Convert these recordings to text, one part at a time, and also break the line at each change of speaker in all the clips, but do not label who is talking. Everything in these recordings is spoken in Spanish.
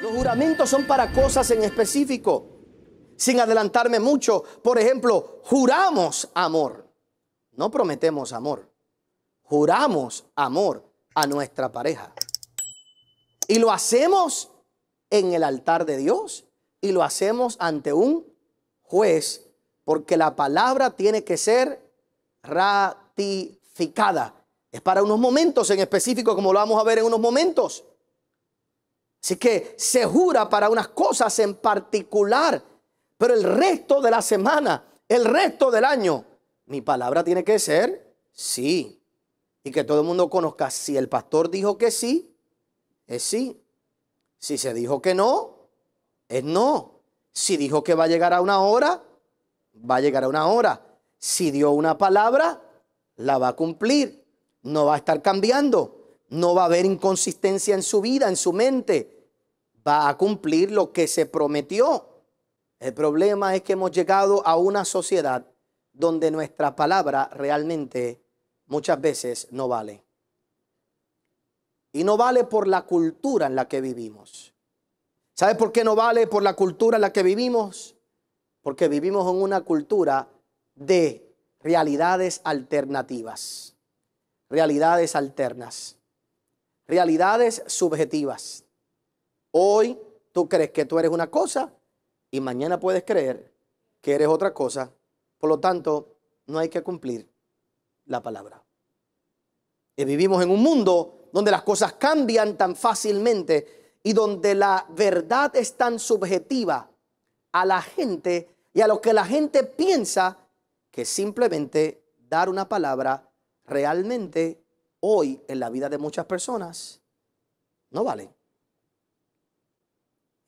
Los juramentos son para cosas en específico. Sin adelantarme mucho, por ejemplo, juramos amor. No prometemos amor. Juramos amor a nuestra pareja. Y lo hacemos en el altar de Dios y lo hacemos ante un juez, porque la palabra tiene que ser ratificada. Es para unos momentos en específico, como lo vamos a ver en unos momentos. Así que se jura para unas cosas en particular, pero el resto de la semana, el resto del año, mi palabra tiene que ser sí. Y que todo el mundo conozca, si el pastor dijo que sí, es sí. Si se dijo que no, es no. Si dijo que va a llegar a una hora, va a llegar a una hora. Si dio una palabra, la va a cumplir. No va a estar cambiando. No va a haber inconsistencia en su vida, en su mente va a cumplir lo que se prometió. El problema es que hemos llegado a una sociedad donde nuestra palabra realmente muchas veces no vale. Y no vale por la cultura en la que vivimos. ¿Sabes por qué no vale por la cultura en la que vivimos? Porque vivimos en una cultura de realidades alternativas, realidades alternas, realidades subjetivas. Hoy tú crees que tú eres una cosa y mañana puedes creer que eres otra cosa. Por lo tanto, no hay que cumplir la palabra. Y vivimos en un mundo donde las cosas cambian tan fácilmente y donde la verdad es tan subjetiva a la gente y a lo que la gente piensa que simplemente dar una palabra realmente hoy en la vida de muchas personas no vale.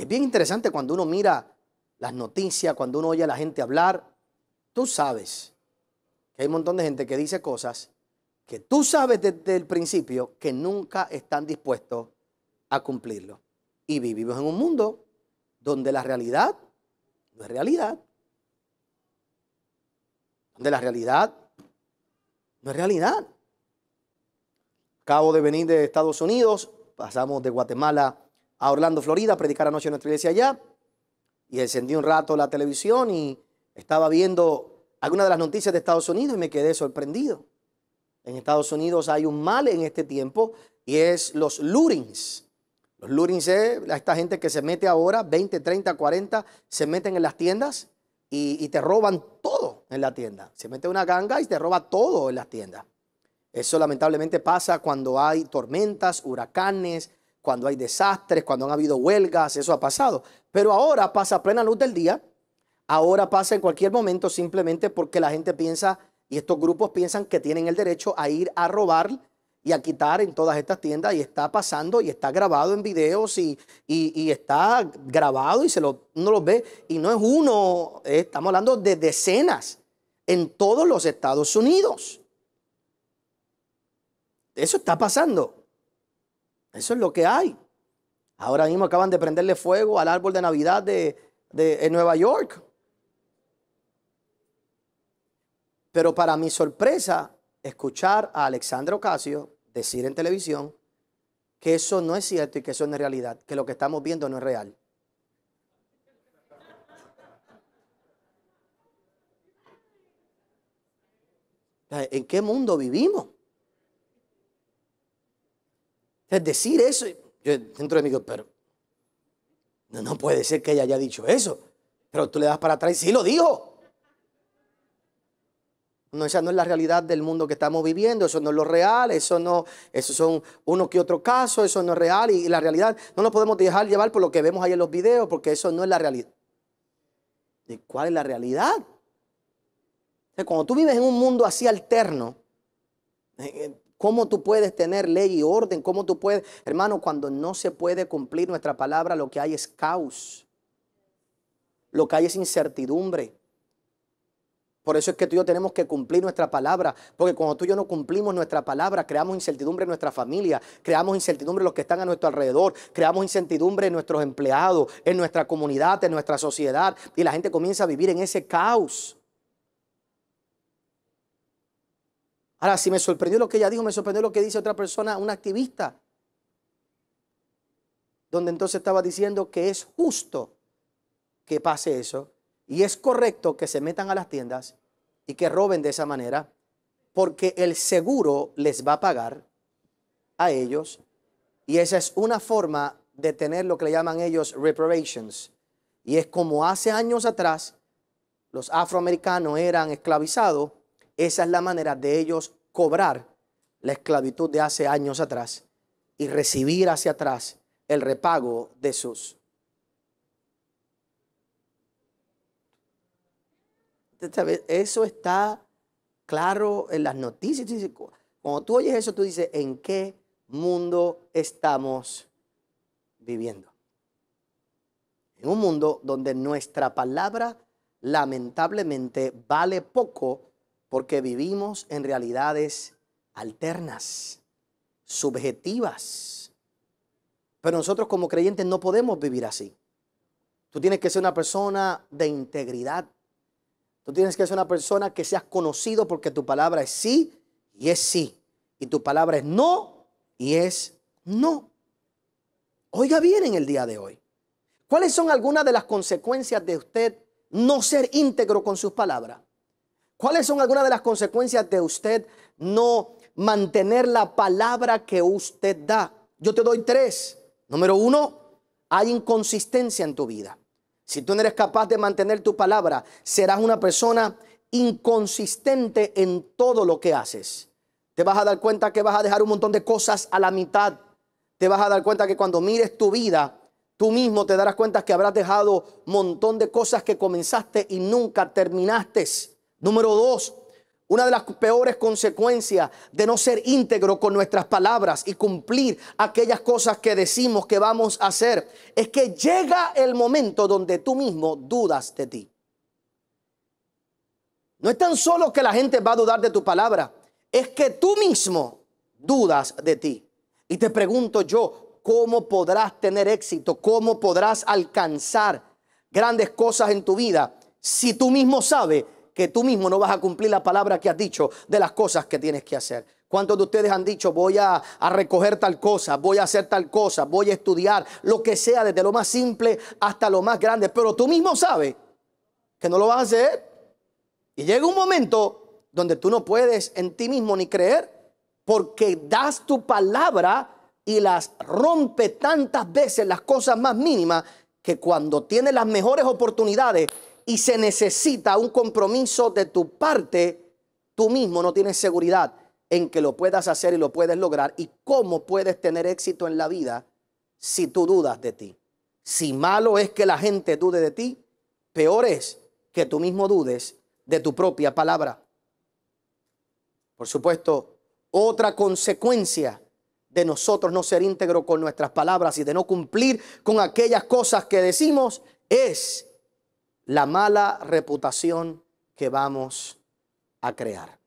Es bien interesante cuando uno mira las noticias, cuando uno oye a la gente hablar. Tú sabes que hay un montón de gente que dice cosas que tú sabes desde el principio que nunca están dispuestos a cumplirlo. Y vivimos en un mundo donde la realidad no es realidad. Donde la realidad no es realidad. Acabo de venir de Estados Unidos, pasamos de Guatemala a Orlando, Florida, a predicar anoche en nuestra iglesia allá. Y encendí un rato la televisión y estaba viendo algunas de las noticias de Estados Unidos y me quedé sorprendido. En Estados Unidos hay un mal en este tiempo y es los Lurings. Los Lurins es esta gente que se mete ahora, 20, 30, 40, se meten en las tiendas y, y te roban todo en la tienda. Se mete una ganga y te roba todo en las tiendas. Eso lamentablemente pasa cuando hay tormentas, huracanes, cuando hay desastres, cuando han habido huelgas, eso ha pasado. Pero ahora pasa a plena luz del día, ahora pasa en cualquier momento simplemente porque la gente piensa y estos grupos piensan que tienen el derecho a ir a robar y a quitar en todas estas tiendas y está pasando y está grabado en videos y, está grabado y se lo, uno lo ve y no es uno, eh, estamos hablando de decenas en todos los Estados Unidos. Eso está pasando. Eso es lo que hay. Ahora mismo acaban de prenderle fuego al árbol de Navidad de, Nueva York. Pero para mi sorpresa, escuchar a Alexandra Ocasio decir en televisión que eso no es cierto y que eso no es realidad, que lo que estamos viendo no es real. ¿En qué mundo vivimos? Es decir eso, yo dentro de mí digo, pero no, puede ser que ella haya dicho eso. Pero tú le das para atrás y sí lo dijo. No, esa no es la realidad del mundo que estamos viviendo, eso no es lo real, eso no, eso son uno que otro caso, eso no es real y, la realidad no nos podemos dejar llevar por lo que vemos ahí en los videos porque eso no es la realidad. ¿Y cuál es la realidad? cuando tú vives en un mundo así alterno, eh, eh, ¿Cómo tú puedes tener ley y orden? ¿Cómo tú puedes, hermano, cuando no se puede cumplir nuestra palabra, lo que hay es caos? Lo que hay es incertidumbre. Por eso es que tú y yo tenemos que cumplir nuestra palabra, porque cuando tú y yo no cumplimos nuestra palabra, creamos incertidumbre en nuestra familia, creamos incertidumbre en los que están a nuestro alrededor, creamos incertidumbre en nuestros empleados, en nuestra comunidad, en nuestra sociedad, y la gente comienza a vivir en ese caos. Ahora, si me sorprendió lo que ella dijo, me sorprendió lo que dice otra persona, una activista, donde entonces estaba diciendo que es justo que pase eso y es correcto que se metan a las tiendas y que roben de esa manera, porque el seguro les va a pagar a ellos y esa es una forma de tener lo que le llaman ellos reparations. Y es como hace años atrás los afroamericanos eran esclavizados esa es la manera de ellos cobrar la esclavitud de hace años atrás y recibir hacia atrás el repago de sus. Eso está claro en las noticias. Cuando tú oyes eso, tú dices, ¿en qué mundo estamos viviendo? En un mundo donde nuestra palabra lamentablemente vale poco porque vivimos en realidades alternas, subjetivas. Pero nosotros como creyentes no podemos vivir así. Tú tienes que ser una persona de integridad. Tú tienes que ser una persona que seas conocido porque tu palabra es sí y es sí. Y tu palabra es no y es no. Oiga bien en el día de hoy. ¿Cuáles son algunas de las consecuencias de usted no ser íntegro con sus palabras? ¿Cuáles son algunas de las consecuencias de usted no mantener la palabra que usted da? Yo te doy tres. Número uno, hay inconsistencia en tu vida. Si tú no eres capaz de mantener tu palabra, serás una persona inconsistente en todo lo que haces. Te vas a dar cuenta que vas a dejar un montón de cosas a la mitad. Te vas a dar cuenta que cuando mires tu vida, tú mismo te darás cuenta que habrás dejado un montón de cosas que comenzaste y nunca terminaste. Número dos, una de las peores consecuencias de no ser íntegro con nuestras palabras y cumplir aquellas cosas que decimos que vamos a hacer es que llega el momento donde tú mismo dudas de ti. No es tan solo que la gente va a dudar de tu palabra, es que tú mismo dudas de ti. Y te pregunto yo, ¿cómo podrás tener éxito? ¿Cómo podrás alcanzar grandes cosas en tu vida si tú mismo sabes que tú mismo no vas a cumplir la palabra que has dicho de las cosas que tienes que hacer. ¿Cuántos de ustedes han dicho, voy a, recoger tal cosa, voy a hacer tal cosa, voy a estudiar, lo que sea, desde lo más simple hasta lo más grande? Pero tú mismo sabes que no lo vas a hacer. Y llega un momento donde tú no puedes en ti mismo ni creer porque das tu palabra y las rompe tantas veces las cosas más mínimas que cuando tienes las mejores oportunidades y se necesita un compromiso de tu parte, tú mismo no tienes seguridad en que lo puedas hacer y lo puedes lograr y cómo puedes tener éxito en la vida si tú dudas de ti. Si malo es que la gente dude de ti, peor es que tú mismo dudes de tu propia palabra. Por supuesto, otra consecuencia de nosotros no ser íntegro con nuestras palabras y de no cumplir con aquellas cosas que decimos es la mala reputación que vamos a crear.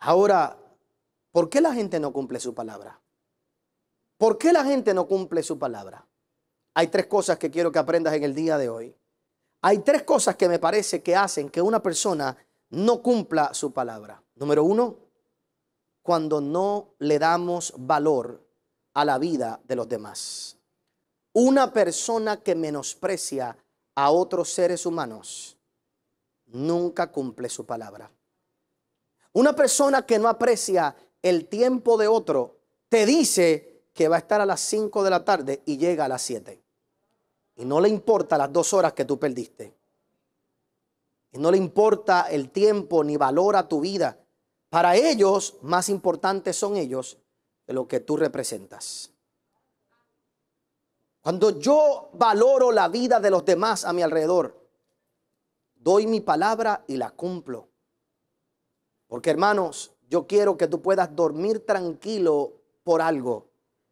Ahora, ¿por qué la gente no cumple su palabra? ¿Por qué la gente no cumple su palabra? Hay tres cosas que quiero que aprendas en el día de hoy. Hay tres cosas que me parece que hacen que una persona no cumpla su palabra. Número uno, cuando no le damos valor a la vida de los demás. Una persona que menosprecia a otros seres humanos, nunca cumple su palabra. Una persona que no aprecia el tiempo de otro, te dice que va a estar a las 5 de la tarde y llega a las 7. Y no le importa las dos horas que tú perdiste. Y no le importa el tiempo ni valora tu vida. Para ellos, más importantes son ellos de lo que tú representas. Cuando yo valoro la vida de los demás a mi alrededor, doy mi palabra y la cumplo. Porque hermanos, yo quiero que tú puedas dormir tranquilo por algo,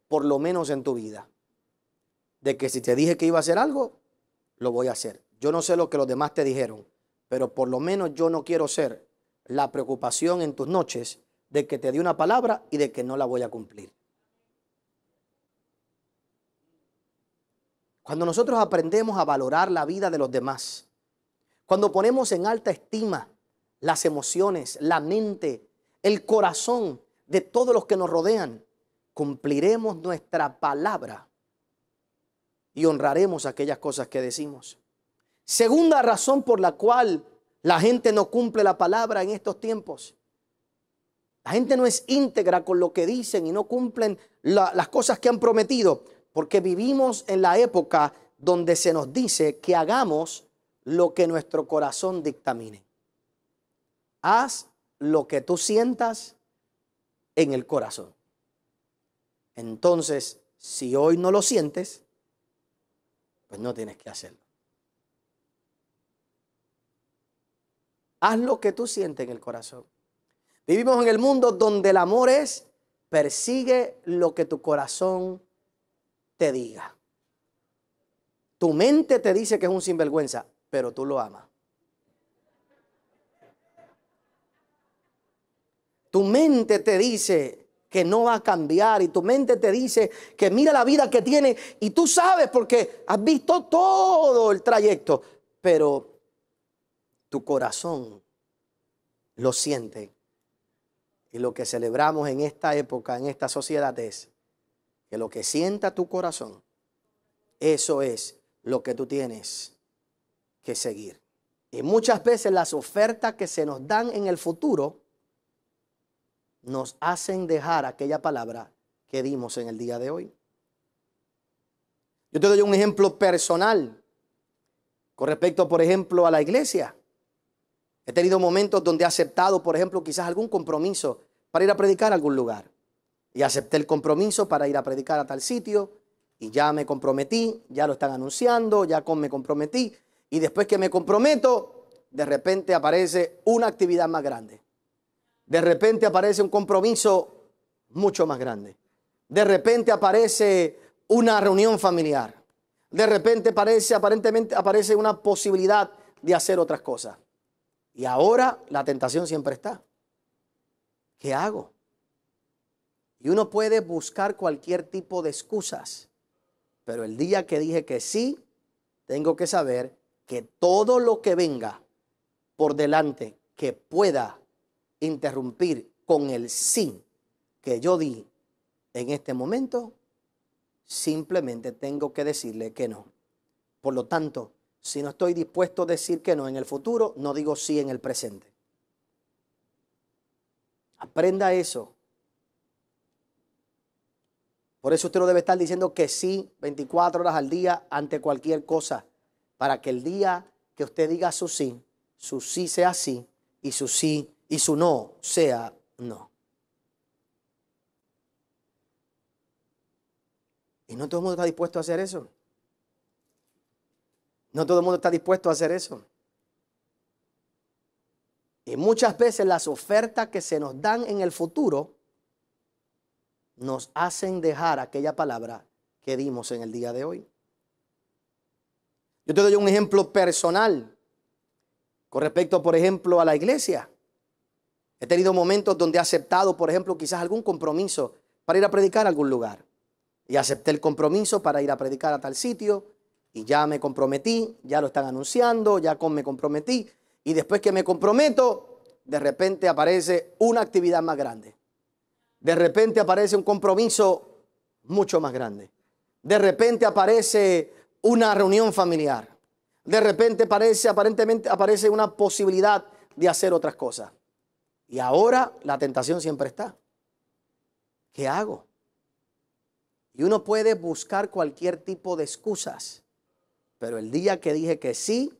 por lo menos en tu vida. De que si te dije que iba a hacer algo, lo voy a hacer. Yo no sé lo que los demás te dijeron, pero por lo menos yo no quiero ser la preocupación en tus noches de que te di una palabra y de que no la voy a cumplir. Cuando nosotros aprendemos a valorar la vida de los demás, cuando ponemos en alta estima las emociones, la mente, el corazón de todos los que nos rodean, cumpliremos nuestra palabra y honraremos aquellas cosas que decimos. Segunda razón por la cual la gente no cumple la palabra en estos tiempos. La gente no es íntegra con lo que dicen y no cumplen las cosas que han prometido porque vivimos en la época donde se nos dice que hagamos lo que nuestro corazón dictamine. Haz lo que tú sientas en el corazón. Entonces, si hoy no lo sientes, pues no tienes que hacerlo. Haz lo que tú sientes en el corazón. Vivimos en el mundo donde el amor es, persigue lo que tu corazón te diga. Tu mente te dice que es un sinvergüenza, pero tú lo amas. Tu mente te dice que no va a cambiar y tu mente te dice que mira la vida que tiene y tú sabes porque has visto todo el trayecto, pero tu corazón lo siente. Y lo que celebramos en esta época, en esta sociedad es que lo que sienta tu corazón, eso es lo que tú tienes que seguir. Y muchas veces las ofertas que se nos dan en el futuro nos hacen dejar aquella palabra que dimos en el día de hoy. Yo te doy un ejemplo personal con respecto, por ejemplo, a la iglesia. He tenido momentos donde he aceptado, por ejemplo, quizás algún compromiso para ir a predicar a algún lugar. Y acepté el compromiso para ir a predicar a tal sitio y ya me comprometí, ya lo están anunciando, ya me comprometí. Y después que me comprometo, de repente aparece una actividad más grande. De repente aparece un compromiso mucho más grande. De repente aparece una reunión familiar. De repente aparece, aparentemente aparece una posibilidad de hacer otras cosas. Y ahora la tentación siempre está. ¿Qué hago? Y uno puede buscar cualquier tipo de excusas, pero el día que dije que sí, tengo que saber que todo lo que venga por delante que pueda interrumpir con el sí que yo di en este momento, simplemente tengo que decirle que no. Por lo tanto, si no estoy dispuesto a decir que no en el futuro, no digo sí en el presente. Aprenda eso por eso usted no debe estar diciendo que sí 24 horas al día ante cualquier cosa, para que el día que usted diga su sí, su sí sea sí y su sí y su no sea no. Y no todo el mundo está dispuesto a hacer eso. No todo el mundo está dispuesto a hacer eso. Y muchas veces las ofertas que se nos dan en el futuro nos hacen dejar aquella palabra que dimos en el día de hoy. Yo te doy un ejemplo personal con respecto, por ejemplo, a la iglesia. He tenido momentos donde he aceptado, por ejemplo, quizás algún compromiso para ir a predicar a algún lugar. Y acepté el compromiso para ir a predicar a tal sitio y ya me comprometí, ya lo están anunciando, ya con me comprometí. Y después que me comprometo, de repente aparece una actividad más grande. De repente aparece un compromiso mucho más grande. De repente aparece una reunión familiar. De repente aparece, aparentemente aparece una posibilidad de hacer otras cosas. Y ahora la tentación siempre está. ¿Qué hago? Y uno puede buscar cualquier tipo de excusas. Pero el día que dije que sí,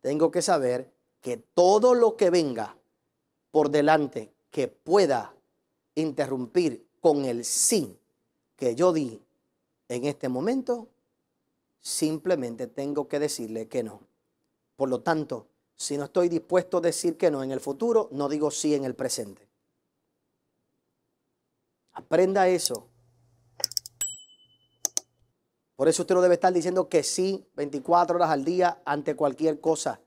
tengo que saber que todo lo que venga por delante que pueda interrumpir con el sí que yo di en este momento, simplemente tengo que decirle que no. Por lo tanto, si no estoy dispuesto a decir que no en el futuro, no digo sí en el presente. Aprenda eso. Por eso usted no debe estar diciendo que sí 24 horas al día ante cualquier cosa,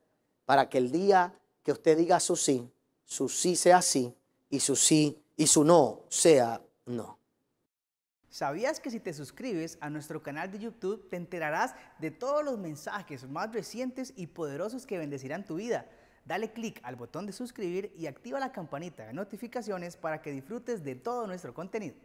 para que el día que usted diga su sí, su sí sea sí y su sí y su no sea no. ¿Sabías que si te suscribes a nuestro canal de YouTube te enterarás de todos los mensajes más recientes y poderosos que bendecirán tu vida? Dale clic al botón de suscribir y activa la campanita de notificaciones para que disfrutes de todo nuestro contenido.